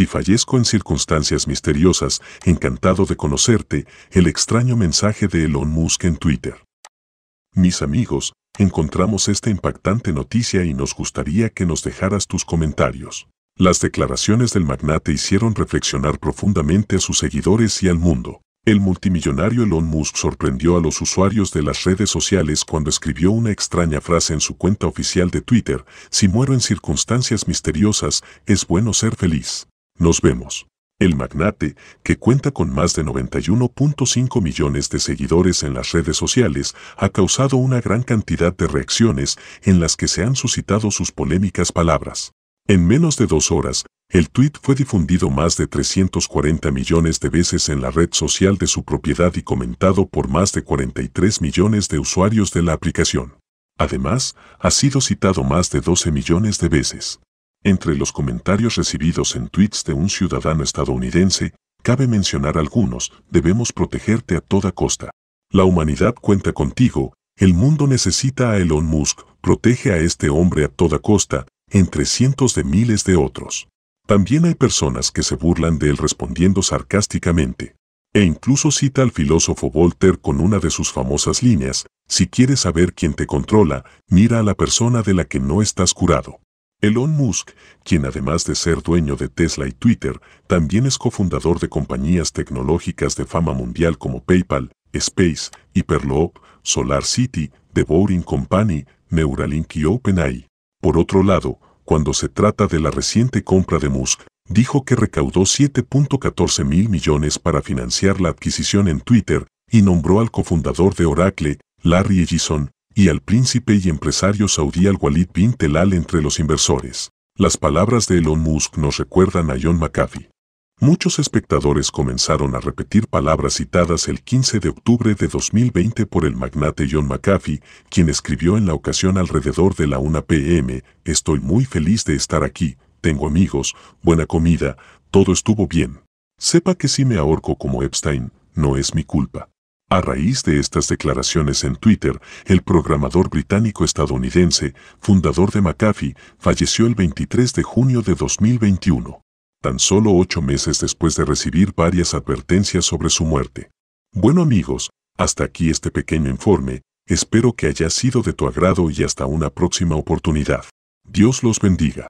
Si fallezco en circunstancias misteriosas, encantado de conocerte, el extraño mensaje de Elon Musk en Twitter. Mis amigos, encontramos esta impactante noticia y nos gustaría que nos dejaras tus comentarios. Las declaraciones del magnate hicieron reflexionar profundamente a sus seguidores y al mundo. El multimillonario Elon Musk sorprendió a los usuarios de las redes sociales cuando escribió una extraña frase en su cuenta oficial de Twitter, si muero en circunstancias misteriosas, es bueno ser feliz. Nos vemos. El magnate, que cuenta con más de 91.5 millones de seguidores en las redes sociales, ha causado una gran cantidad de reacciones en las que se han suscitado sus polémicas palabras. En menos de dos horas, el tuit fue difundido más de 340 millones de veces en la red social de su propiedad y comentado por más de 43 millones de usuarios de la aplicación. Además, ha sido citado más de 12 millones de veces. Entre los comentarios recibidos en tweets de un ciudadano estadounidense, cabe mencionar algunos, debemos protegerte a toda costa. La humanidad cuenta contigo, el mundo necesita a Elon Musk, protege a este hombre a toda costa, entre cientos de miles de otros. También hay personas que se burlan de él respondiendo sarcásticamente. E incluso cita al filósofo Voltaire con una de sus famosas líneas, si quieres saber quién te controla, mira a la persona de la que no estás curado. Elon Musk, quien además de ser dueño de Tesla y Twitter, también es cofundador de compañías tecnológicas de fama mundial como PayPal, Space, Hyperloop, Solar City, The Boring Company, Neuralink y OpenAI. Por otro lado, cuando se trata de la reciente compra de Musk, dijo que recaudó 7.14 mil millones para financiar la adquisición en Twitter y nombró al cofundador de Oracle, Larry Ellison, y al príncipe y empresario saudí Al-Walid bin Telal entre los inversores. Las palabras de Elon Musk nos recuerdan a John McAfee. Muchos espectadores comenzaron a repetir palabras citadas el 15 de octubre de 2020 por el magnate John McAfee, quien escribió en la ocasión alrededor de la 1 pm, Estoy muy feliz de estar aquí, tengo amigos, buena comida, todo estuvo bien. Sepa que si me ahorco como Epstein, no es mi culpa. A raíz de estas declaraciones en Twitter, el programador británico-estadounidense, fundador de McAfee, falleció el 23 de junio de 2021, tan solo ocho meses después de recibir varias advertencias sobre su muerte. Bueno amigos, hasta aquí este pequeño informe, espero que haya sido de tu agrado y hasta una próxima oportunidad. Dios los bendiga.